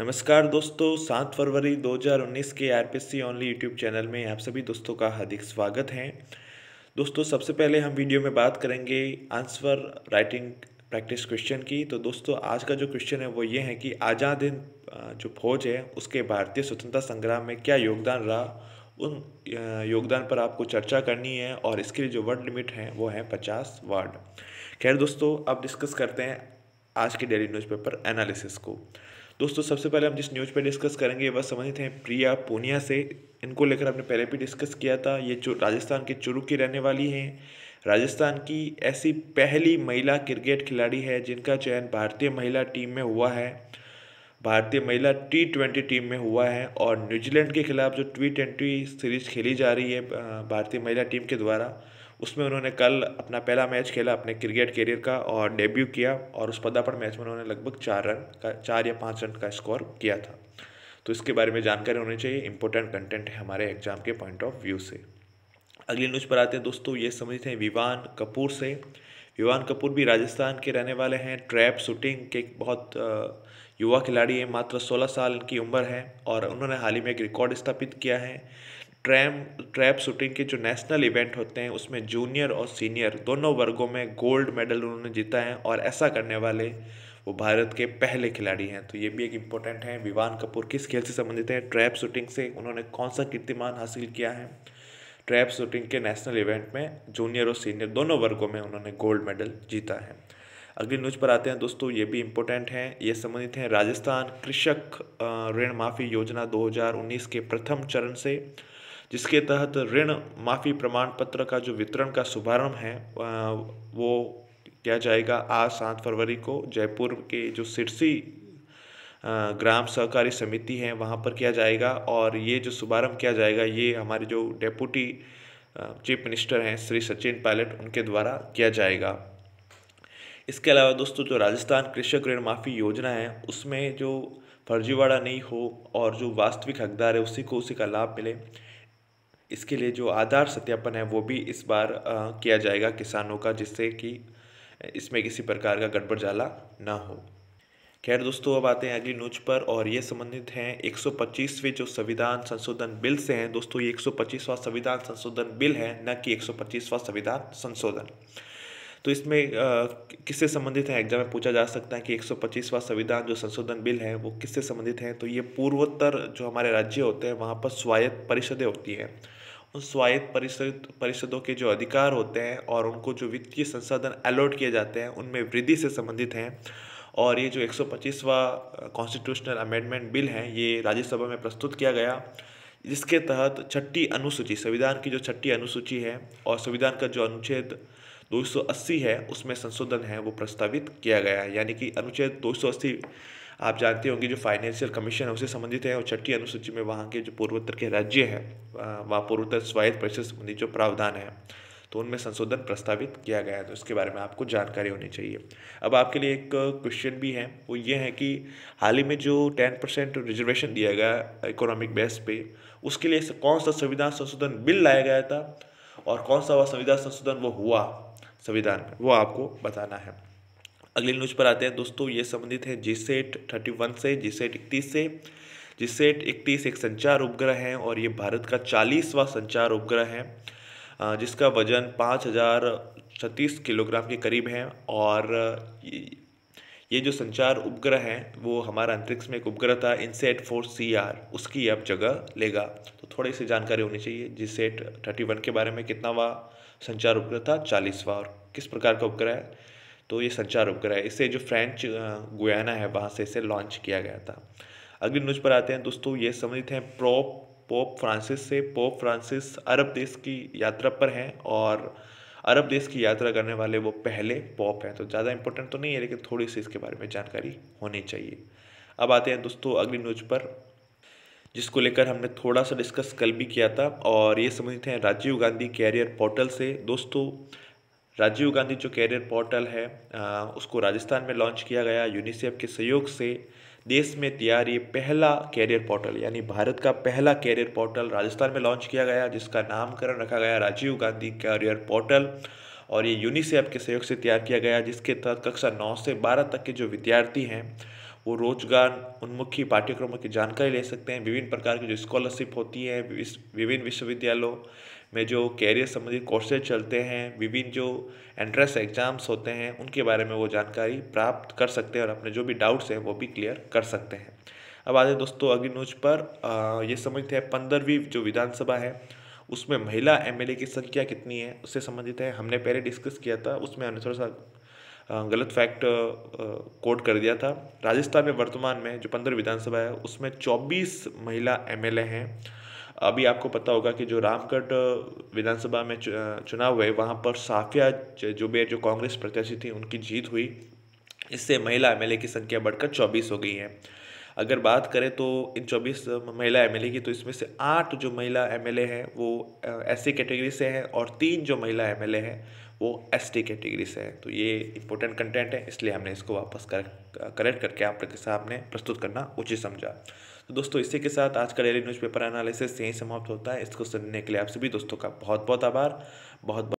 नमस्कार दोस्तों सात फरवरी 2019 के आरपीसी ओनली यूट्यूब चैनल में आप सभी दोस्तों का हार्दिक स्वागत है दोस्तों सबसे पहले हम वीडियो में बात करेंगे आंसर राइटिंग प्रैक्टिस क्वेश्चन की तो दोस्तों आज का जो क्वेश्चन है वो ये है कि आज़ाद हिंद जो फौज है उसके भारतीय स्वतंत्रता संग्राम में क्या योगदान रहा उन योगदान पर आपको चर्चा करनी है और इसके लिए जो वर्ड लिमिट है वो है पचास वर्ड खैर दोस्तों अब डिस्कस करते हैं आज के डेली न्यूज़पेपर एनालिसिस को दोस्तों सबसे पहले हम जिस न्यूज़ पे डिस्कस करेंगे वह संबंधित हैं प्रिया पूनिया से इनको लेकर हमने पहले भी डिस्कस किया था ये राजस्थान के चुरू की रहने वाली हैं राजस्थान की ऐसी पहली महिला क्रिकेट खिलाड़ी है जिनका चयन भारतीय महिला टीम में हुआ है भारतीय महिला टी ट्वेंटी टीम में हुआ है और न्यूजीलैंड के खिलाफ जो टी ट्वेंटी सीरीज खेली जा रही है भारतीय महिला टीम के द्वारा उसमें उन्होंने कल अपना पहला मैच खेला अपने क्रिकेट करियर का और डेब्यू किया और उस पदापण मैच में उन्होंने लगभग चार रन का चार या पाँच रन का स्कोर किया था तो इसके बारे में जानकारी होनी चाहिए इंपॉर्टेंट कंटेंट है हमारे एग्जाम के पॉइंट ऑफ व्यू से अगली न्यूज पर आते हैं दोस्तों ये समझते हैं विवान कपूर से विवान कपूर भी राजस्थान के रहने वाले हैं ट्रैप शूटिंग के बहुत युवा खिलाड़ी हैं मात्र 16 साल इनकी उम्र है और उन्होंने हाल ही में एक रिकॉर्ड स्थापित किया है ट्रैम ट्रैप शूटिंग के जो नेशनल इवेंट होते हैं उसमें जूनियर और सीनियर दोनों वर्गों में गोल्ड मेडल उन्होंने जीता है और ऐसा करने वाले वो भारत के पहले खिलाड़ी हैं तो ये भी एक इम्पोर्टेंट है विवान कपूर किस खेल से संबंधित हैं ट्रैप शूटिंग से उन्होंने कौन सा कीर्तिमान हासिल किया है ट्रैप शूटिंग के नेशनल इवेंट में जूनियर और सीनियर दोनों वर्गों में उन्होंने गोल्ड मेडल जीता है अगली न्यूज पर आते हैं दोस्तों ये भी इम्पोर्टेंट हैं ये संबंधित हैं राजस्थान कृषक ऋण माफ़ी योजना 2019 के प्रथम चरण से जिसके तहत ऋण माफ़ी प्रमाण पत्र का जो वितरण का शुभारंभ है वो किया जाएगा आज सात फरवरी को जयपुर के जो सिरसी ग्राम सहकारी समिति है वहाँ पर किया जाएगा और ये जो शुभारंभ किया जाएगा ये हमारे जो डेपुटी चीफ मिनिस्टर हैं श्री सचिन पायलट उनके द्वारा किया जाएगा इसके अलावा दोस्तों जो राजस्थान कृषक ऋण माफ़ी योजना है उसमें जो फर्जीवाड़ा नहीं हो और जो वास्तविक हकदार है उसी को उसी का लाभ मिले इसके लिए जो आधार सत्यापन है वो भी इस बार आ, किया जाएगा किसानों का जिससे कि इसमें किसी प्रकार का गड़बड़ जाला ना हो खैर दोस्तों अब आते हैं अगली न्यूज पर और ये संबंधित हैं 125वें जो संविधान संशोधन बिल से हैं दोस्तों ये 125वां संविधान संशोधन बिल है न कि 125वां संविधान संशोधन तो इसमें किससे संबंधित है एग्जाम में पूछा जा सकता है कि 125वां संविधान जो संशोधन बिल है वो किससे संबंधित है तो ये पूर्वोत्तर जो हमारे राज्य होते हैं वहाँ पर स्वायत्त परिषदें होती हैं उन स्वायत्त परिषद परिषदों के जो अधिकार होते हैं और उनको जो वित्तीय संसाधन अलॉट किए जाते हैं उनमें वृद्धि से संबंधित हैं और ये जो 125वां कॉन्स्टिट्यूशनल अमेंडमेंट बिल है ये राज्यसभा में प्रस्तुत किया गया जिसके तहत छठी अनुसूची संविधान की जो छठी अनुसूची है और संविधान का जो अनुच्छेद 280 है उसमें संशोधन है वो प्रस्तावित किया गया है यानी कि अनुच्छेद 280 आप जानते होंगे जो फाइनेंशियल कमीशन है उससे संबंधित है और छठी अनुसूची में वहाँ के जो पूर्वोत्तर के राज्य हैं वहाँ पूर्वोत्तर स्वायत्त परिषद संबंधी जो प्रावधान है तो उनमें संशोधन प्रस्तावित किया गया है तो इसके बारे में आपको जानकारी होनी चाहिए अब आपके लिए एक क्वेश्चन भी है वो ये है कि हाल ही में जो टेन परसेंट रिजर्वेशन दिया गया इकोनॉमिक बेस पे उसके लिए कौन सा संविधान संशोधन बिल लाया गया था और कौन सा वह संविधान संशोधन वो हुआ संविधान में वो आपको बताना है अगली न्यूज पर आते हैं दोस्तों ये संबंधित है जीसेट थर्टी वन से जीसेट इकतीस से जीसेट इकतीस एक संचार उपग्रह है और ये भारत का चालीसवा संचार उपग्रह है जिसका वजन पाँच हज़ार छत्तीस किलोग्राम के करीब है और ये जो संचार उपग्रह हैं वो हमारा अंतरिक्ष में एक उपग्रह था इनसेट फोर सी आर उसकी अब जगह लेगा तो थोड़ी सी जानकारी होनी चाहिए सेट थर्टी वन के बारे में कितना कितनावा संचार उपग्रह था चालीसवा और किस प्रकार का उपग्रह है तो ये संचार उपग्रह है इसे जो फ्रेंच गुयाना है वहाँ से इसे लॉन्च किया गया था अगली न्यूज पर आते हैं दोस्तों ये संबंधित हैं प्रोप पोप फ्रांसिस से पोप फ्रांसिस अरब देश की यात्रा पर हैं और अरब देश की यात्रा करने वाले वो पहले पॉप हैं तो ज़्यादा इंपॉर्टेंट तो नहीं है लेकिन थोड़ी सी इसके बारे में जानकारी होनी चाहिए अब आते हैं दोस्तों अगली न्यूज पर जिसको लेकर हमने थोड़ा सा डिस्कस कल भी किया था और ये समझते हैं राजीव गांधी कैरियर पोर्टल से दोस्तों राजीव गांधी जो कैरियर पोर्टल है उसको राजस्थान में लॉन्च किया गया यूनिसेफ के सहयोग से देश में तैयार ये पहला कैरियर पोर्टल यानी भारत का पहला कैरियर पोर्टल राजस्थान में लॉन्च किया गया जिसका नामकरण रखा गया राजीव गांधी कैरियर पोर्टल और ये यूनिसेफ के सहयोग से तैयार किया गया जिसके तहत कक्षा नौ से बारह तक के जो विद्यार्थी हैं वो रोजगार उन्मुखी पाठ्यक्रमों की जानकारी ले सकते हैं विभिन्न प्रकार की जो स्कॉलरशिप होती है विभिन्न विश्वविद्यालयों में जो कैरियर संबंधित कोर्सेज चलते हैं विभिन्न जो एंट्रेंस एग्जाम्स होते हैं उनके बारे में वो जानकारी प्राप्त कर सकते हैं और अपने जो भी डाउट्स हैं वो भी क्लियर कर सकते हैं अब आते हैं दोस्तों अगली न्यूज पर आ, ये समझते हैं पंद्रहवीं जो विधानसभा है उसमें महिला एमएलए की संख्या कितनी है उससे संबंधित है हमने पहले डिस्कस किया था उसमें हमने थोड़ा सा गलत फैक्ट कोट कर दिया था राजस्थान में वर्तमान में जो पंद्रह विधानसभा है उसमें चौबीस महिला एम हैं अभी आपको पता होगा कि जो रामगढ़ विधानसभा में चुनाव हुए वहाँ पर साफिया जुबेर जो कांग्रेस प्रत्याशी थी उनकी जीत हुई इससे महिला एमएलए की संख्या बढ़कर 24 हो गई है अगर बात करें तो इन चौबीस महिला एम की तो इसमें से आठ जो महिला एम हैं वो एस कैटेगरी से हैं और तीन जो महिला एम हैं वो एस कैटेगरी से हैं तो ये इंपॉर्टेंट कंटेंट है इसलिए हमने इसको वापस कर करेक्ट करके आप सामने प्रस्तुत करना उचित समझा तो दोस्तों इसी के साथ आज का डेली न्यूज़पेपर एनालिसिस यहीं समाप्त होता है इसको सुनने के लिए आप सभी दोस्तों का बहुत बहुत आभार बहुत, बहुत